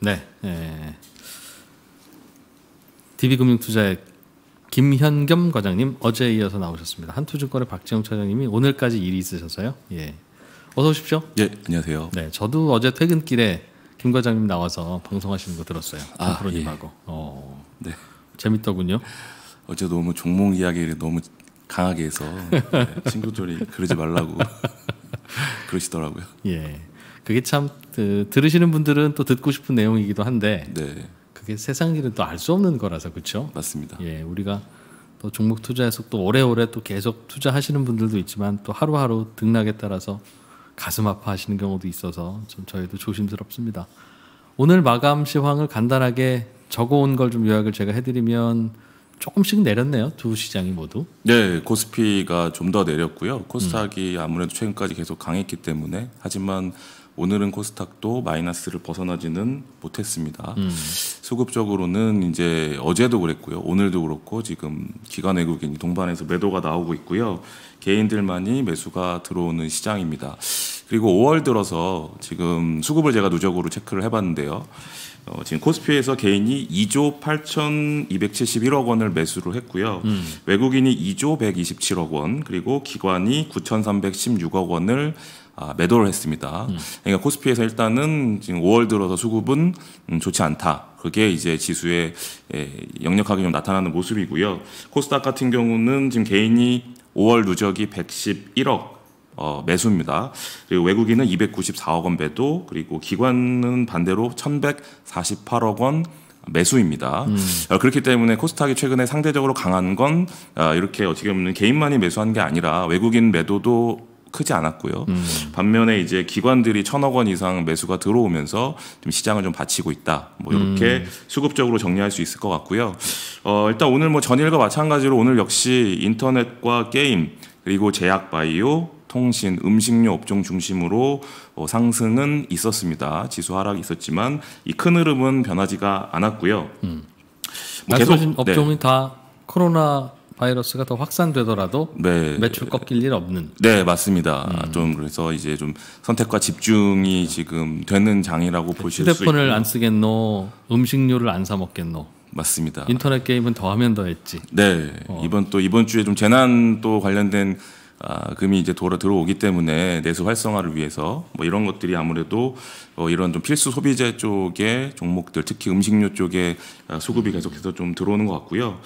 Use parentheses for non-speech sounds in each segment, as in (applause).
네. 예. DB금융투자의 김현겸 과장님 어제 에 이어서 나오셨습니다. 한투증권의 박지영 차장님이 오늘까지 일이 있으셔서요. 예. 어서 오십시오. 예, 안녕하세요. 네, 저도 어제 퇴근길에 김 과장님 나와서 방송하시는 거 들었어요. 아, 프로님하고. 예. 어. 네. 재밌더군요. 어제 너무 종목 이야기를 너무 강하게 해서 네, 친구들이 그러지 말라고 (laughs) 그러시더라고요. 예. 그게 참 그, 들으시는 분들은 또 듣고 싶은 내용이기도 한데 네. 그게 세상 일은 또 알 수 없는 거라서 그렇죠. 맞습니다. 예, 우리가 또 종목 투자에서 또 오래오래 또 계속 투자하시는 분들도 있지만 또 하루하루 등락에 따라서 가슴 아파하시는 경우도 있어서 좀 저희도 조심스럽습니다. 오늘 마감 시황을 간단하게 적어온 걸 좀 요약을 제가 해드리면 조금씩 내렸네요 두 시장이 모두. 네 코스피가 좀 더 내렸고요 코스닥이 음. 아무래도 최근까지 계속 강했기 때문에 하지만 오늘은 코스닥도 마이너스를 벗어나지는 못했습니다. 음. 수급적으로는 이제 어제도 그랬고요. 오늘도 그렇고 지금 기관 외국인이 동반해서 매도가 나오고 있고요. 개인들만이 매수가 들어오는 시장입니다. 그리고 5월 들어서 지금 수급을 제가 누적으로 체크를 해봤는데요. 어, 지금 코스피에서 개인이 2조 8,271억 원을 매수를 했고요. 음. 외국인이 2조 127억 원, 그리고 기관이 9,316억 원을 아, 매도를 했습니다. 음. 그러니까 코스피에서 일단은 지금 5월 들어서 수급은 음, 좋지 않다. 그게 이제 지수에 예, 역력하게 좀 나타나는 모습이고요. 코스닥 같은 경우는 지금 개인이 5월 누적이 111억 어, 매수입니다. 그리고 외국인은 294억 원 매도, 그리고 기관은 반대로 1,148억 원 매수입니다. 음. 어, 그렇기 때문에 코스닥이 최근에 상대적으로 강한 건 아, 이렇게 어떻게 보면 개인만이 매수한 게 아니라 외국인 매도도 크지 않았고요. 음. 반면에 이제 기관들이 천억 원 이상 매수가 들어오면서 좀 시장을 좀 받치고 있다. 뭐 이렇게 음. 수급적으로 정리할 수 있을 것 같고요. 어, 일단 오늘 뭐 전일과 마찬가지로 오늘 역시 인터넷과 게임 그리고 제약 바이오 통신, 음식료 업종 중심으로 어, 상승은 있었습니다. 지수 하락 있었지만 이 큰 흐름은 변하지가 않았고요. 음. 뭐 말씀하신 업종이 네. 다 코로나 바이러스가 더 확산되더라도 네. 매출 꺾일 일 없는. 네 맞습니다. 음. 좀 그래서 이제 좀 선택과 집중이 지금 되는 장이라고 보실 수 있고. 휴대폰을 안 쓰겠노, 음식료를 안 사 먹겠노. 맞습니다. 인터넷 게임은 더하면 더했지. 네 어. 이번 또 이번 주에 좀 재난 또 관련된 아, 금이 이제 돌아 들어오기 때문에 내수 활성화를 위해서 뭐 이런 것들이 아무래도 어, 이런 좀 필수 소비재 쪽의 종목들 특히 음식료 쪽에 아, 수급이 계속해서 좀 들어오는 것 같고요.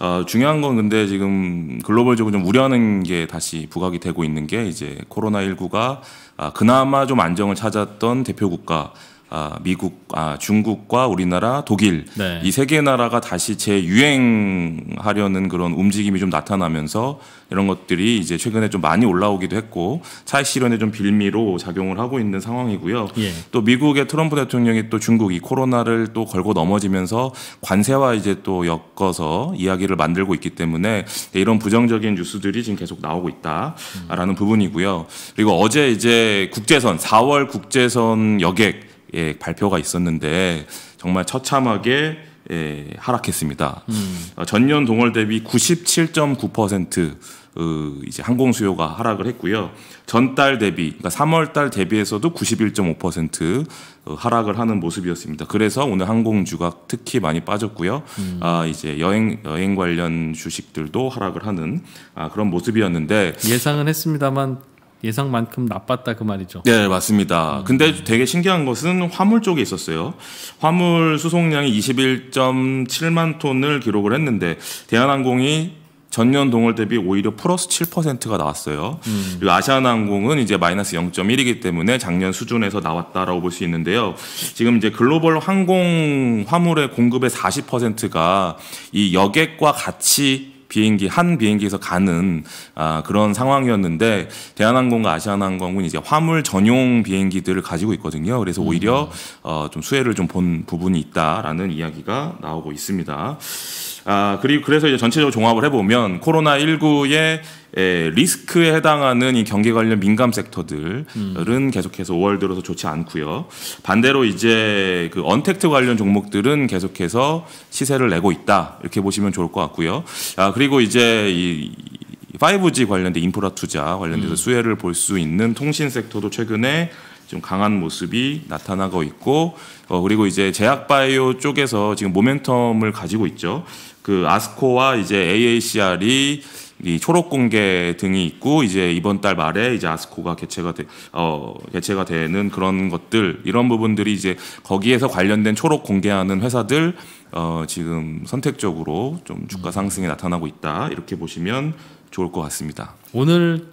아, 중요한 건 근데 지금 글로벌적으로 좀 우려하는 게 다시 부각이 되고 있는 게 이제 코로나 19가 아, 그나마 좀 안정을 찾았던 대표 국가 아, 미국, 아, 중국과 우리나라, 독일 네. 이세 개의 나라가 다시 재유행하려는 그런 움직임이 좀 나타나면서 이런 것들이 이제 최근에 좀 많이 올라오기도 했고 차익 실현에 좀 빌미로 작용을 하고 있는 상황이고요. 예. 또 미국의 트럼프 대통령이 또 중국 이 코로나를 또 걸고 넘어지면서 관세와 이제 또 엮어서 이야기를 만들고 있기 때문에 이런 부정적인 뉴스들이 지금 계속 나오고 있다라는 음. 부분이고요. 그리고 어제 이제 국제선 4월 국제선 여객 예, 발표가 있었는데 정말 처참하게 예, 하락했습니다. 음. 어, 전년 동월 대비 97.9% 어, 이제 항공 수요가 하락을 했고요. 전달 대비, 그러니까 3월 달 대비에서도 91.5% 어, 하락을 하는 모습이었습니다. 그래서 오늘 항공주가 특히 많이 빠졌고요. 음. 아, 이제 여행 여행 관련 주식들도 하락을 하는 아, 그런 모습이었는데 예상은 했습니다만 예상만큼 나빴다 그 말이죠. 네, 맞습니다. 음. 근데 되게 신기한 것은 화물 쪽에 있었어요. 화물 수송량이 21.7만 톤을 기록을 했는데 대한항공이 전년 동월 대비 오히려 플러스 7%가 나왔어요. 음. 그리고 아시아나항공은 이제 마이너스 0.1이기 때문에 작년 수준에서 나왔다라고 볼 수 있는데요. 지금 이제 글로벌 항공 화물의 공급의 40%가 이 여객과 같이 비행기 한 비행기에서 가는 아, 그런 상황이었는데 대한항공과 아시아나항공은 이제 화물 전용 비행기들을 가지고 있거든요. 그래서 오히려 음. 어, 좀 수혜를 좀 본 부분이 있다라는 이야기가 나오고 있습니다. 아, 그리고 그래서 이제 전체적으로 종합을 해보면 코로나 19의 에, 예, 리스크에 해당하는 이 경기 관련 민감 섹터들은 음. 계속해서 5월 들어서 좋지 않고요. 반대로 이제 그 언택트 관련 종목들은 계속해서 시세를 내고 있다 이렇게 보시면 좋을 것 같고요. 아 그리고 이제 이 5G 관련된 인프라 투자 관련돼서 음. 수혜를 볼 수 있는 통신 섹터도 최근에 좀 강한 모습이 나타나고 있고 어 그리고 이제 제약바이오 쪽에서 지금 모멘텀을 가지고 있죠. 그 아스코와 이제 AACR이 이 초록 공개 등이 있고 이제 이번 달 말에 이제 아스코가 개최가 되, 어, 개최가 되는 그런 것들 이런 부분들이 이제 거기에서 관련된 초록 공개하는 회사들 어, 지금 선택적으로 좀 주가 음. 상승이 나타나고 있다 이렇게 보시면 좋을 것 같습니다. 오늘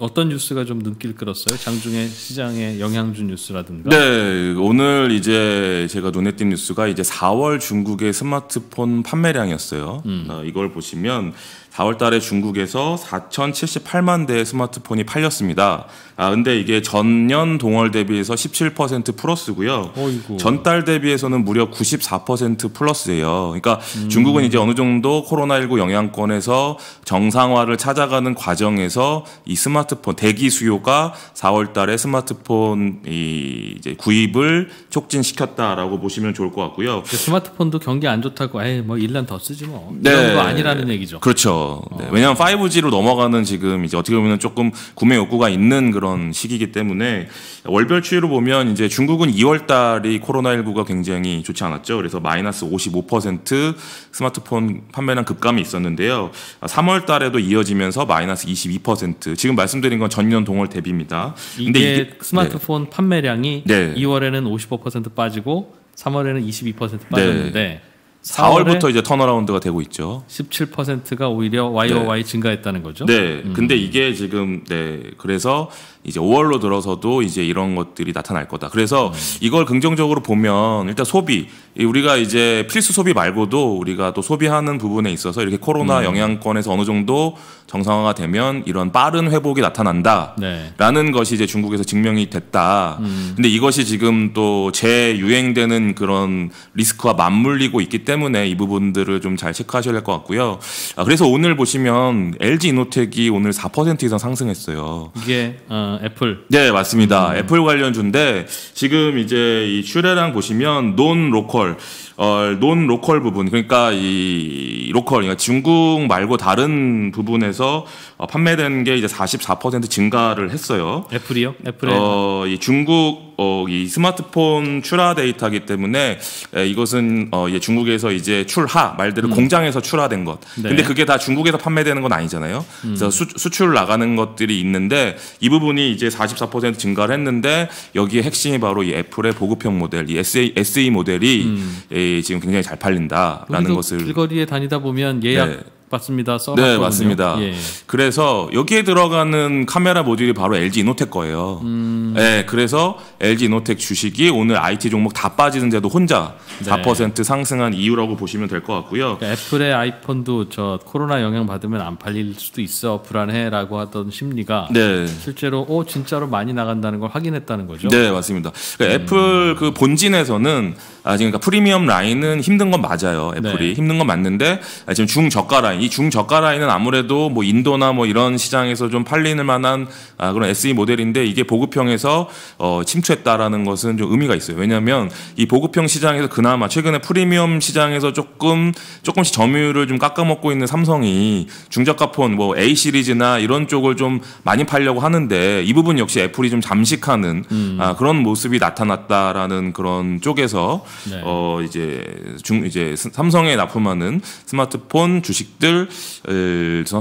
어떤 뉴스가 좀 눈길 끌었어요? 장중에 시장에 영향준 뉴스라든가. 네, 오늘 이제 제가 눈에 띈 뉴스가 이제 4월 중국의 스마트폰 판매량이었어요. 음. 어, 이걸 보시면 4월달에 중국에서 4,078만 대의 스마트폰이 팔렸습니다. 아 근데 이게 전년 동월 대비해서 17% 플러스고요. 어이구. 전달 대비해서는 무려 94% 플러스예요. 그러니까 음. 중국은 이제 어느 정도 코로나19 영향권에서 정상화를 찾아가는 과정에서 이 스마트 스마트폰 대기 수요가 4월 달에 스마트폰 이 이제 구입을 촉진시켰다라고 보시면 좋을 것 같고요. 스마트폰도 경기 안 좋다고 에이 뭐 1년 더 쓰지 뭐. 네. 이런 거 아니라는 얘기죠. 그렇죠. 어. 네. 왜냐면 5G로 넘어가는 지금 이제 어떻게 보면 조금 구매 욕구가 있는 그런 시기이기 때문에 월별 추이로 보면 이제 중국은 2월 달이 코로나19가 굉장히 좋지 않았죠. 그래서 마이너스 55% 스마트폰 판매량 급감이 있었는데요. 3월 달에도 이어지면서 마이너스 22% 지금 말씀 말씀드린 건 전년 동월 대비입니다. 이게, 이게 스마트폰 네. 판매량이 네. 2월에는 55% 빠지고 3월에는 22% 빠졌는데 네. 4월부터 이제 턴어라운드가 되고 있죠. 17%가 오히려 YOY 네. 증가했다는 거죠. 네. 음. 근데 이게 지금 네. 그래서 이제 5월로 들어서도 이제 이런 것들이 나타날 거다. 그래서 이걸 긍정적으로 보면 일단 소비 우리가 이제 필수 소비 말고도 우리가 또 소비하는 부분에 있어서 이렇게 코로나 음. 영향권에서 어느 정도 정상화가 되면 이런 빠른 회복이 나타난다라는 네. 것이 이제 중국에서 증명이 됐다. 음. 근데 이것이 지금 또 재유행되는 그런 리스크와 맞물리고 있기 때문에 이 부분들을 좀 잘 체크하셔야 될 것 같고요. 아, 그래서 오늘 보시면 LG 이노텍이 오늘 4% 이상 상승했어요. 이게 어. 애플. 네, 맞습니다. 애플 관련주인데 지금 이제 이 슈레랑 보시면 논 로컬 어, 논 로컬 부분 그러니까 이 로컬 그러니까 중국 말고 다른 부분에서 어, 판매된 게 이제 44% 증가를 했어요. 애플이요? 애플 어, 이 중국 어, 이 스마트폰 출하 데이터기 때문에 에, 이것은 어, 예, 중국에서 이제 출하 말대로 음. 공장에서 출하된 것. 네. 근데 그게 다 중국에서 판매되는 건 아니잖아요. 음. 그래서 수, 수출 나가는 것들이 있는데 이 부분이 이제 44% 증가를 했는데 여기에 핵심이 바로 이 애플의 보급형 모델, 이 SE, SE 모델이 음. 예, 예, 지금 굉장히 잘 팔린다라는 것을 길거리에 다니다 보면 예약 네. 맞습니다. 네, 맞습니다. 예. 그래서 여기에 들어가는 카메라 모듈이 바로 LG 이노텍 거예요. 음... 네, 그래서 LG 이노텍 주식이 오늘 IT 종목 다 빠지는데도 혼자 네. 4% 상승한 이유라고 보시면 될 것 같고요. 그러니까 애플의 아이폰도 저 코로나 영향 받으면 안 팔릴 수도 있어 불안해라고 하던 심리가 네. 실제로 오 어, 진짜로 많이 나간다는 걸 확인했다는 거죠. 네, 맞습니다. 그러니까 음. 애플 음... 그 본진에서는 아, 지금 그러니까 프리미엄 라인은 힘든 건 맞아요. 애플이 네. 힘든 건 맞는데 아, 지금 중저가 라인 이 중저가 라인은 아무래도 뭐 인도나 뭐 이런 시장에서 좀 팔리는 만한 아, 그런 SE 모델인데 이게 보급형에서 어, 침투했다라는 것은 좀 의미가 있어요. 왜냐하면 이 보급형 시장에서 그나마 최근에 프리미엄 시장에서 조금 조금씩 점유율을 좀 깎아먹고 있는 삼성이 중저가 폰 뭐 A 시리즈나 이런 쪽을 좀 많이 팔려고 하는데 이 부분 역시 애플이 좀 잠식하는 음. 아, 그런 모습이 나타났다라는 그런 쪽에서 네. 어 이제 중 이제 삼성에 납품하는 스마트폰 주식들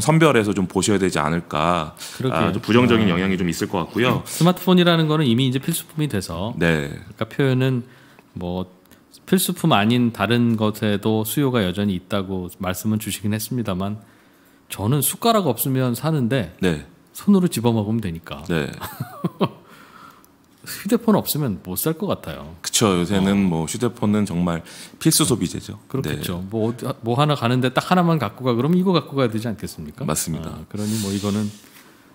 선별해서 좀 보셔야 되지 않을까. 그렇게 아, 부정적인 아. 영향이 좀 있을 것 같고요. 음, 스마트폰이라는 거는 이미 이제 필수품이 돼서 네. 그러니까 표현은 뭐 필수품 아닌 다른 것에도 수요가 여전히 있다고 말씀은 주시긴 했습니다만 저는 숟가락 없으면 사는데 네. 손으로 집어 먹으면 되니까. 네. (laughs) 휴대폰 없으면 못 살 것 같아요. 그렇죠. 요새는 어. 뭐 휴대폰은 정말 필수 소비재죠. 그렇겠죠. 네. 뭐, 어디, 뭐 하나 가는데 딱 하나만 갖고 가 그러면 이거 갖고 가야 되지 않겠습니까? 맞습니다. 아, 그러니 뭐 이거는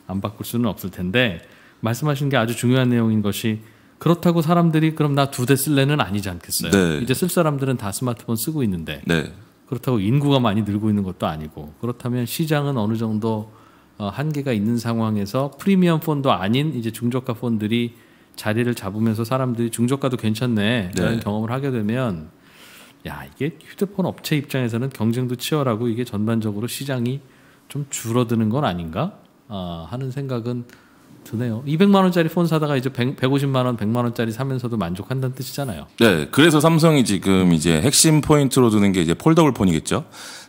안 바꿀 수는 없을 텐데 말씀하신 게 아주 중요한 내용인 것이 그렇다고 사람들이 그럼 나 두 대 쓸래는 아니지 않겠어요. 네. 이제 쓸 사람들은 다 스마트폰 쓰고 있는데 네. 그렇다고 인구가 많이 늘고 있는 것도 아니고 그렇다면 시장은 어느 정도 어, 한계가 있는 상황에서 프리미엄 폰도 아닌 이제 중저가 폰들이 자리를 잡으면서 사람들이 중저가도 괜찮네라는 네. 경험을 하게 되면 야 이게 휴대폰 업체 입장에서는 경쟁도 치열하고 이게 전반적으로 시장이 좀 줄어드는 건 아닌가 아, 하는 생각은 드네요. 200만 원짜리 폰 사다가 이제 100, 150만 원, 100만 원짜리 사면서도 만족한다는 뜻이잖아요. 네, 그래서 삼성이 지금 이제 핵심 포인트로 두는 게 이제 폴더블 폰이겠죠.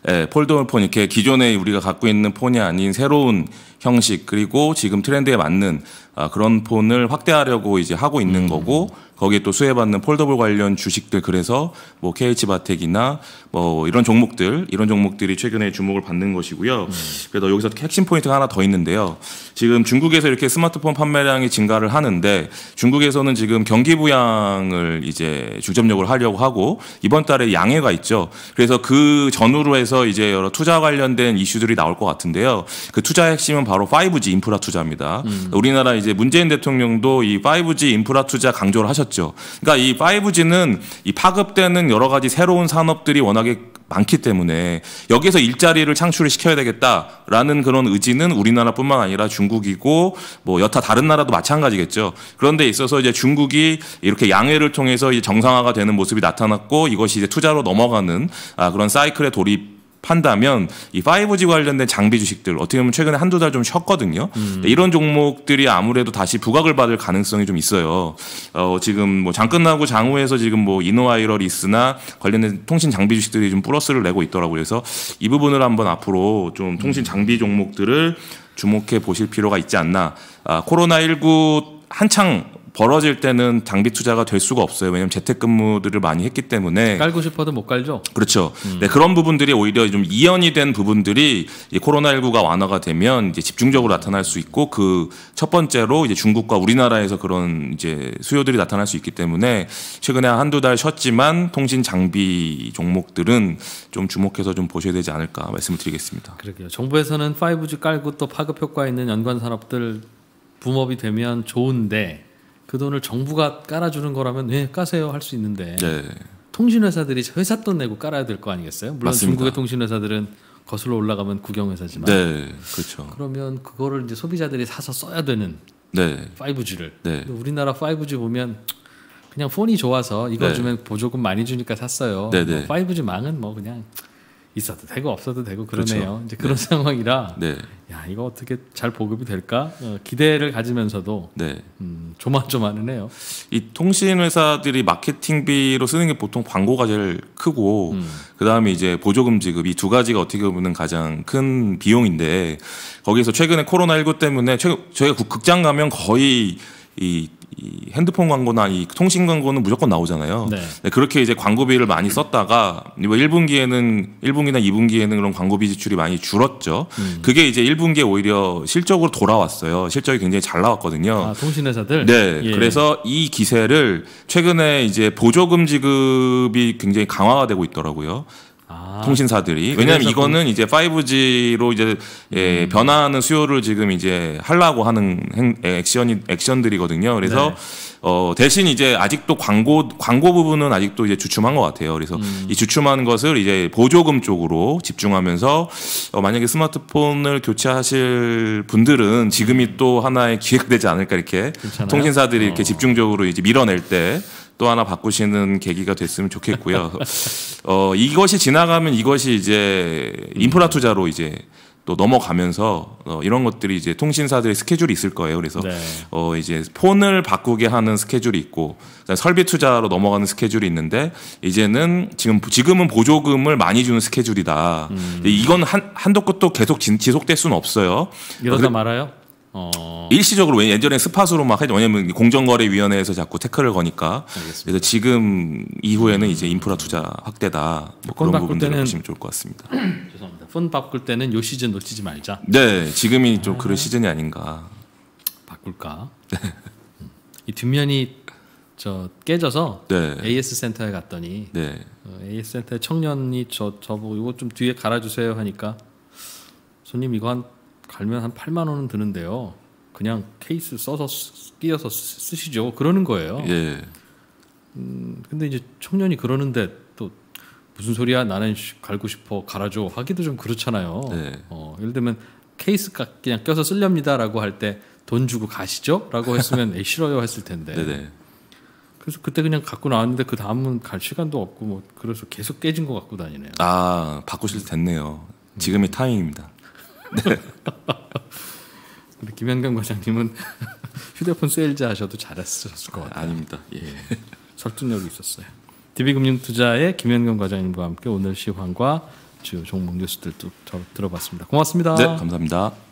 네, 예, 폴더블 폰 이렇게 기존에 우리가 갖고 있는 폰이 아닌 새로운 형식 그리고 지금 트렌드에 맞는 아, 그런 폰을 확대하려고 이제 하고 있는 음. 거고 거기에 또 수혜받는 폴더블 관련 주식들 그래서 뭐 KH 바텍이나 뭐 이런 종목들 이런 종목들이 최근에 주목을 받는 것이고요. 음. 그래서 여기서 핵심 포인트가 하나 더 있는데요. 지금 중국에서 이렇게 스마트폰 판매량이 증가를 하는데 중국에서는 지금 경기 부양을 이제 주점적으로 하려고 하고 이번 달에 양해가 있죠. 그래서 그 전후로 해서 이제 여러 투자 관련된 이슈들이 나올 것 같은데요. 그투자 핵심은 바로 바로 5G 인프라 투자입니다. 음. 우리나라 이제 문재인 대통령도 이 5G 인프라 투자 강조를 하셨죠. 그러니까 이 5G는 이 파급되는 여러 가지 새로운 산업들이 워낙에 많기 때문에 여기서 일자리를 창출을 시켜야 되겠다라는 그런 의지는 우리나라뿐만 아니라 중국이고 뭐 여타 다른 나라도 마찬가지겠죠. 그런데 있어서 이제 중국이 이렇게 양해를 통해서 정상화가 되는 모습이 나타났고 이것이 이제 투자로 넘어가는 아, 그런 사이클의 돌입 한다면 이 5G 관련된 장비 주식들 어떻게 보면 최근에 한두 달 좀 쉬었거든요. 음. 네, 이런 종목들이 아무래도 다시 부각을 받을 가능성이 좀 있어요. 어, 지금 뭐 장 끝나고 장후에서 지금 뭐 이노와이러리스나 관련된 통신 장비 주식들이 좀 플러스를 내고 있더라고요. 그래서 이 부분을 한번 앞으로 좀 통신 음. 장비 종목들을 주목해 보실 필요가 있지 않나. 아, 코로나 19 한창 벌어질 때는 장비 투자가 될 수가 없어요. 왜냐하면 재택근무들을 많이 했기 때문에 깔고 싶어도 못 깔죠. 그렇죠. 음. 네, 그런 부분들이 오히려 좀 이연이 된 부분들이 코로나19가 완화가 되면 이제 집중적으로 나타날 수 있고 그 첫 번째로 이제 중국과 우리나라에서 그런 이제 수요들이 나타날 수 있기 때문에 최근에 한두 달 쉬었지만 통신 장비 종목들은 좀 주목해서 좀 보셔야 되지 않을까 말씀을 드리겠습니다. 그러게요. 정부에서는 5G 깔고 또 파급 효과 있는 연관 산업들 붐업이 되면 좋은데 그 돈을 정부가 깔아주는 거라면 네 까세요 할 수 있는데 네. 통신회사들이 회삿돈 내고 깔아야 될 거 아니겠어요? 물론 맞습니다. 중국의 통신회사들은 거슬러 올라가면 국영회사지만 네, 그렇죠. 그러면 그거를 이제 소비자들이 사서 써야 되는 네. 5G를 네. 우리나라 5G 보면 그냥 폰이 좋아서 이거 네. 주면 보조금 많이 주니까 샀어요. 네, 네. 뭐 5G 망은 뭐 그냥 있어도 되고 없어도 되고 그렇죠. 그러네요. 그렇죠. 이제 그런 네. 상황이라 네. 야 이거 어떻게 잘 보급이 될까 어, 기대를 가지면서도 네. 음, 조만조만하네요. 이 통신 회사들이 마케팅비로 쓰는 게 보통 광고가 제일 크고 음. 그 다음에 이제 보조금 지급 이두 가지가 어떻게 보면 가장 큰 비용인데 거기서 최근에 코로나 19 때문에 최, 저희가 극장 가면 거의 이이 핸드폰 광고나 이 통신 광고는 무조건 나오잖아요. 네. 네, 그렇게 이제 광고비를 많이 썼다가 뭐 1분기에는 1분기나 2분기에는 그런 광고비 지출이 많이 줄었죠. 음. 그게 이제 1분기에 오히려 실적으로 돌아왔어요. 실적이 굉장히 잘 나왔거든요. 아, 통신회사들. 네. 예. 그래서 이 기세를 최근에 이제 보조금 지급이 굉장히 강화되고 가 있더라고요. 아. 통신사들이 왜냐하면 이거는 이제 5G로 이제 예, 음. 변화하는 수요를 지금 이제 하려고 하는 행, 예, 액션이 액션들이거든요. 그래서 네. 어, 대신 이제 아직도 광고 광고 부분은 아직도 이제 주춤한 것 같아요. 그래서 음. 이 주춤한 것을 이제 보조금 쪽으로 집중하면서 어, 만약에 스마트폰을 교체하실 분들은 지금이 또 하나의 기획되지 않을까 이렇게 괜찮아요? 통신사들이 어. 이렇게 집중적으로 이제 밀어낼 때또 하나 바꾸시는 계기가 됐으면 좋겠고요. 어, 이것이 지나가면 이것이 이제 인프라 음. 투자로 이제 또 넘어가면서 어, 이런 것들이 이제 통신사들의 스케줄이 있을 거예요. 그래서 네. 어, 이제 폰을 바꾸게 하는 스케줄이 있고 설비 투자로 넘어가는 스케줄이 있는데 이제는 지금 지금은 보조금을 많이 주는 스케줄이다. 음. 이건 한 한도 끝도 계속 지속될 수는 없어요. 이러다 어, 그래, 말아요? 어... 일시적으로 예전에 스팟으로 막 해도 왜냐면 공정거래위원회에서 자꾸 태클을 거니까. 알겠습니다. 그래서 지금 이후에는 이제 인프라 투자 확대다. 뭐 그런 부분들 때는... 보시면 좋을 것 같습니다. (clears throat) 죄송합니다. 폰 바꿀 때는 요 시즌 놓치지 말자. 네, 지금이 아... 좀 그런 시즌이 아닌가. 바꿀까? 네. 음. 이 뒷면이 저 깨져서 네. AS 센터에 갔더니 네. 어, AS 센터 청년이 저 저보고 이거 좀 뒤에 갈아주세요 하니까 손님 이거 한 갈면 한 8만 원은 드는데요. 그냥 케이스 써서 끼어서 쓰시죠. 그러는 거예요. 예. 음, 근데 이제 청년이 그러는데 또 무슨 소리야? 나는 갈고 싶어 갈아줘 하기도 좀 그렇잖아요. 예. 어, 예를 들면 케이스 그냥 껴서 쓸렵니다라고 할 때 돈 주고 가시죠라고 했으면 에이, 싫어요 했을 텐데. 네네. 네. 그래서 그때 그냥 갖고 나왔는데 그 다음은 갈 시간도 없고 뭐 그래서 계속 깨진 것 갖고 다니네요. 아 바꾸실 됐네요. 지금이 음. 타이밍입니다. 네. 우리 (laughs) 김현경 과장님은 (laughs) 휴대폰 세일즈 하셔도 잘했었을 것 같아요. 아, 닙니다 예. (laughs) 설득력이 있었어요. DB금융투자의 김현경 과장님과 함께 오늘 시황과 주요 종목 뉴스들도 들어봤습니다. 고맙습니다. 네, 감사합니다.